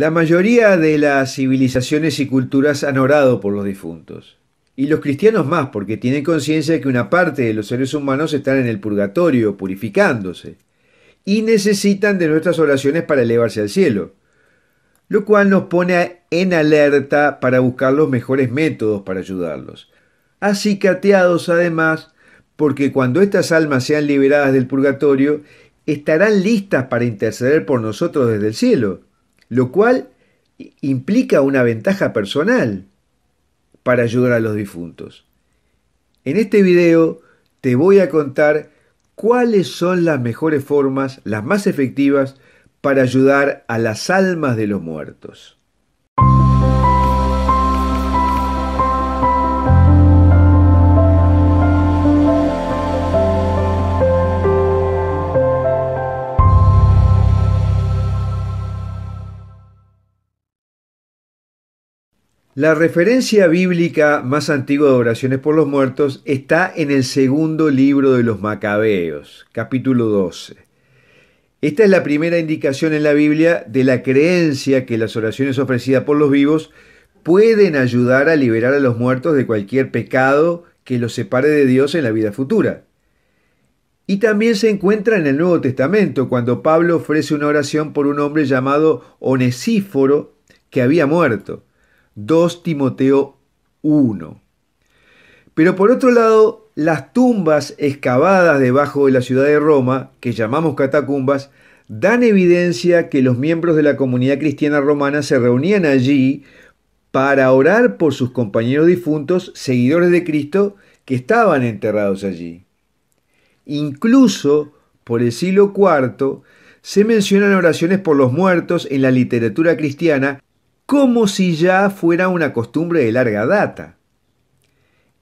La mayoría de las civilizaciones y culturas han orado por los difuntos. Y los cristianos más, porque tienen conciencia de que una parte de los seres humanos están en el purgatorio, purificándose, y necesitan de nuestras oraciones para elevarse al cielo, lo cual nos pone en alerta para buscar los mejores métodos para ayudarlos. Así cateados además, porque cuando estas almas sean liberadas del purgatorio, estarán listas para interceder por nosotros desde el cielo lo cual implica una ventaja personal para ayudar a los difuntos. En este video te voy a contar cuáles son las mejores formas, las más efectivas, para ayudar a las almas de los muertos. La referencia bíblica más antigua de oraciones por los muertos está en el segundo libro de los Macabeos, capítulo 12. Esta es la primera indicación en la Biblia de la creencia que las oraciones ofrecidas por los vivos pueden ayudar a liberar a los muertos de cualquier pecado que los separe de Dios en la vida futura. Y también se encuentra en el Nuevo Testamento, cuando Pablo ofrece una oración por un hombre llamado Onesíforo, que había muerto. 2 Timoteo 1. Pero por otro lado, las tumbas excavadas debajo de la ciudad de Roma, que llamamos catacumbas, dan evidencia que los miembros de la comunidad cristiana romana se reunían allí para orar por sus compañeros difuntos, seguidores de Cristo, que estaban enterrados allí. Incluso por el siglo IV se mencionan oraciones por los muertos en la literatura cristiana como si ya fuera una costumbre de larga data.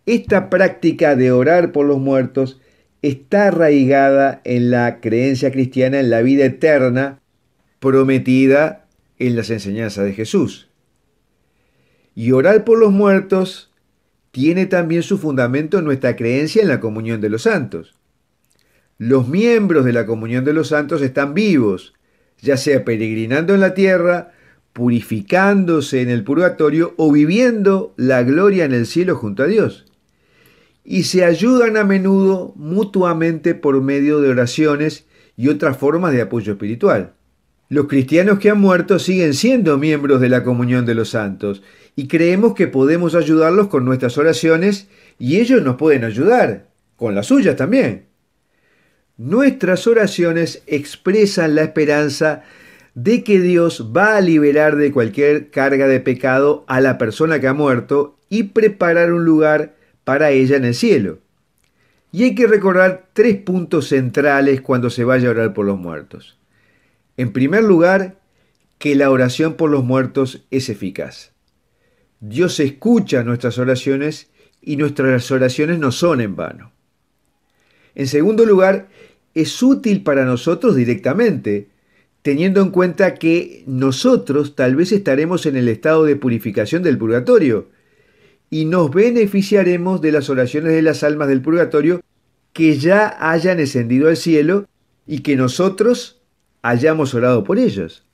Esta práctica de orar por los muertos está arraigada en la creencia cristiana en la vida eterna prometida en las enseñanzas de Jesús. Y orar por los muertos tiene también su fundamento en nuestra creencia en la comunión de los santos. Los miembros de la comunión de los santos están vivos, ya sea peregrinando en la tierra purificándose en el purgatorio o viviendo la gloria en el cielo junto a Dios. Y se ayudan a menudo mutuamente por medio de oraciones y otras formas de apoyo espiritual. Los cristianos que han muerto siguen siendo miembros de la comunión de los santos y creemos que podemos ayudarlos con nuestras oraciones y ellos nos pueden ayudar, con las suyas también. Nuestras oraciones expresan la esperanza de que Dios va a liberar de cualquier carga de pecado a la persona que ha muerto y preparar un lugar para ella en el cielo. Y hay que recordar tres puntos centrales cuando se vaya a orar por los muertos. En primer lugar, que la oración por los muertos es eficaz. Dios escucha nuestras oraciones y nuestras oraciones no son en vano. En segundo lugar, es útil para nosotros directamente, teniendo en cuenta que nosotros tal vez estaremos en el estado de purificación del purgatorio y nos beneficiaremos de las oraciones de las almas del purgatorio que ya hayan ascendido al cielo y que nosotros hayamos orado por ellos.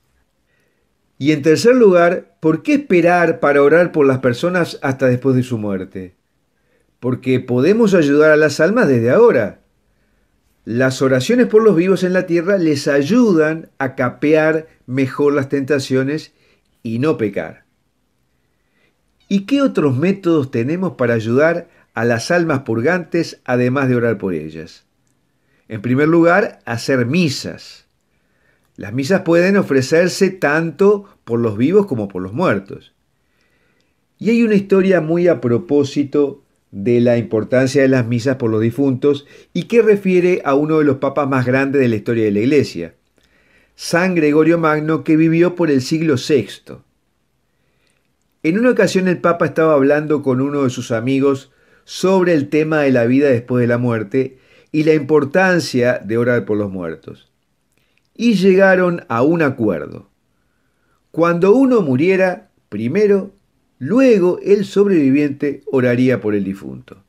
Y en tercer lugar, ¿por qué esperar para orar por las personas hasta después de su muerte? Porque podemos ayudar a las almas desde ahora. Las oraciones por los vivos en la tierra les ayudan a capear mejor las tentaciones y no pecar. ¿Y qué otros métodos tenemos para ayudar a las almas purgantes además de orar por ellas? En primer lugar, hacer misas. Las misas pueden ofrecerse tanto por los vivos como por los muertos. Y hay una historia muy a propósito de la importancia de las misas por los difuntos y que refiere a uno de los papas más grandes de la historia de la Iglesia, San Gregorio Magno, que vivió por el siglo VI. En una ocasión el Papa estaba hablando con uno de sus amigos sobre el tema de la vida después de la muerte y la importancia de orar por los muertos. Y llegaron a un acuerdo. Cuando uno muriera, primero Luego el sobreviviente oraría por el difunto.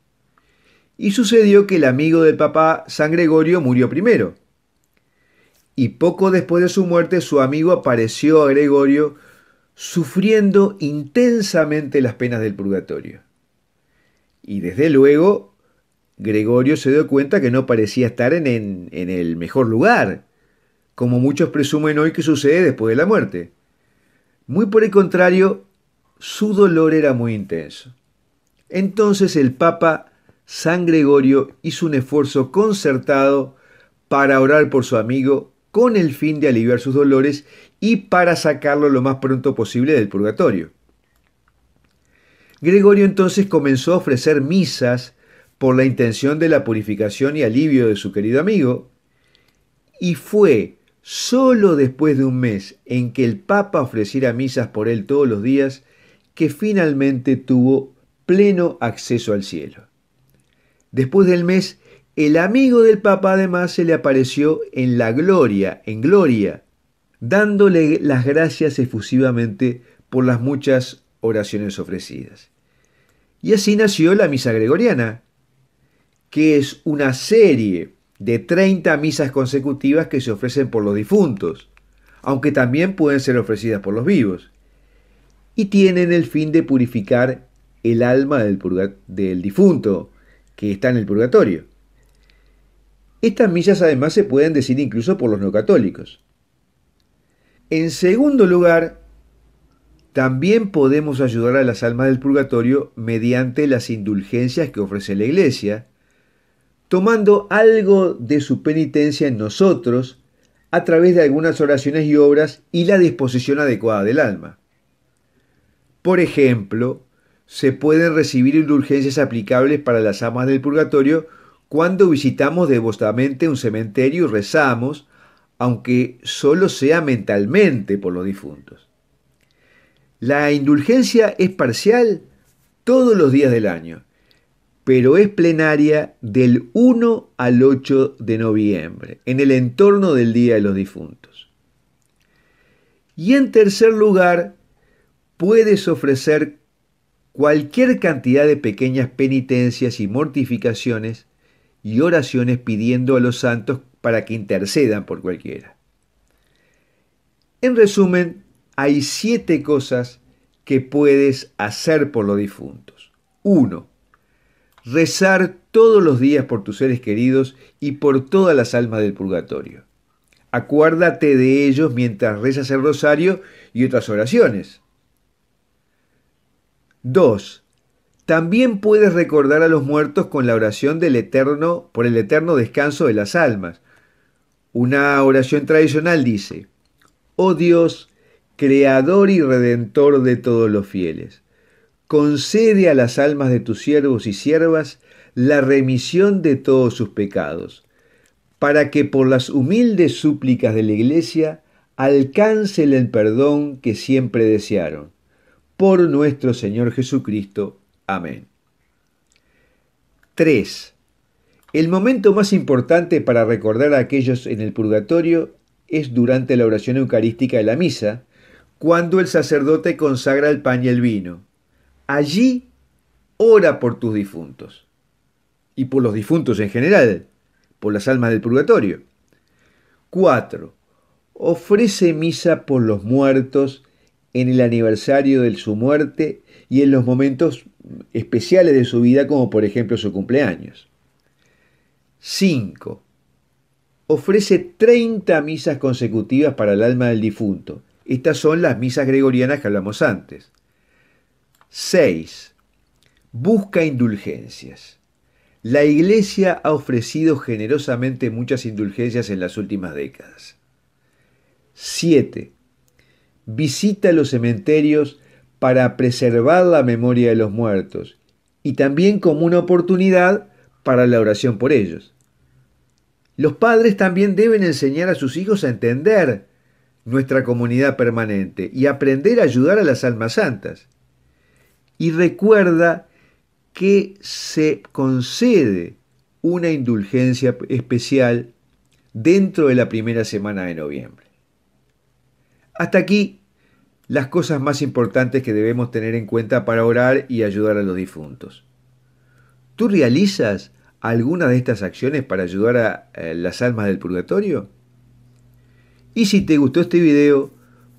Y sucedió que el amigo del papá, San Gregorio, murió primero. Y poco después de su muerte, su amigo apareció a Gregorio sufriendo intensamente las penas del purgatorio. Y desde luego, Gregorio se dio cuenta que no parecía estar en, el mejor lugar, como muchos presumen hoy que sucede después de la muerte. Muy por el contrario, su dolor era muy intenso. Entonces el Papa San Gregorio hizo un esfuerzo concertado para orar por su amigo con el fin de aliviar sus dolores y para sacarlo lo más pronto posible del purgatorio. Gregorio entonces comenzó a ofrecer misas por la intención de la purificación y alivio de su querido amigo, y fue solo después de un mes en que el Papa ofreciera misas por él todos los días que finalmente tuvo pleno acceso al cielo. Después del mes, el amigo del Papa además se le apareció en la gloria, en gloria, dándole las gracias efusivamente por las muchas oraciones ofrecidas. Y así nació la Misa Gregoriana, que es una serie de 30 misas consecutivas que se ofrecen por los difuntos, aunque también pueden ser ofrecidas por los vivos y tienen el fin de purificar el alma del, difunto que está en el purgatorio. Estas millas además se pueden decir incluso por los no católicos. En segundo lugar, también podemos ayudar a las almas del purgatorio mediante las indulgencias que ofrece la Iglesia, tomando algo de su penitencia en nosotros a través de algunas oraciones y obras y la disposición adecuada del alma. Por ejemplo, se pueden recibir indulgencias aplicables para las amas del purgatorio cuando visitamos devotamente un cementerio y rezamos, aunque solo sea mentalmente por los difuntos. La indulgencia es parcial todos los días del año, pero es plenaria del 1 al 8 de noviembre, en el entorno del Día de los Difuntos. Y en tercer lugar, puedes ofrecer cualquier cantidad de pequeñas penitencias y mortificaciones y oraciones pidiendo a los santos para que intercedan por cualquiera. En resumen, hay siete cosas que puedes hacer por los difuntos. Uno, Rezar todos los días por tus seres queridos y por todas las almas del purgatorio. Acuérdate de ellos mientras rezas el rosario y otras oraciones. 2. También puedes recordar a los muertos con la oración del eterno por el eterno descanso de las almas. Una oración tradicional dice: Oh Dios, creador y redentor de todos los fieles, concede a las almas de tus siervos y siervas la remisión de todos sus pecados, para que por las humildes súplicas de la Iglesia alcancen el perdón que siempre desearon por nuestro Señor Jesucristo. Amén. 3. El momento más importante para recordar a aquellos en el purgatorio es durante la oración eucarística de la misa, cuando el sacerdote consagra el pan y el vino. Allí ora por tus difuntos y por los difuntos en general, por las almas del purgatorio. 4. Ofrece misa por los muertos en el aniversario de su muerte y en los momentos especiales de su vida, como por ejemplo su cumpleaños. 5. Ofrece 30 misas consecutivas para el alma del difunto. Estas son las misas gregorianas que hablamos antes. 6. Busca indulgencias. La Iglesia ha ofrecido generosamente muchas indulgencias en las últimas décadas. 7 visita los cementerios para preservar la memoria de los muertos y también como una oportunidad para la oración por ellos. Los padres también deben enseñar a sus hijos a entender nuestra comunidad permanente y aprender a ayudar a las almas santas. Y recuerda que se concede una indulgencia especial dentro de la primera semana de noviembre. Hasta aquí las cosas más importantes que debemos tener en cuenta para orar y ayudar a los difuntos. ¿Tú realizas alguna de estas acciones para ayudar a eh, las almas del purgatorio? Y si te gustó este video,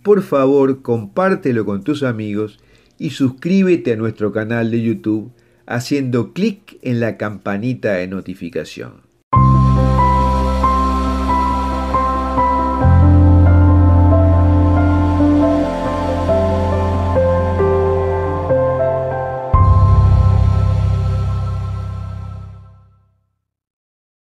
por favor compártelo con tus amigos y suscríbete a nuestro canal de YouTube haciendo clic en la campanita de notificación.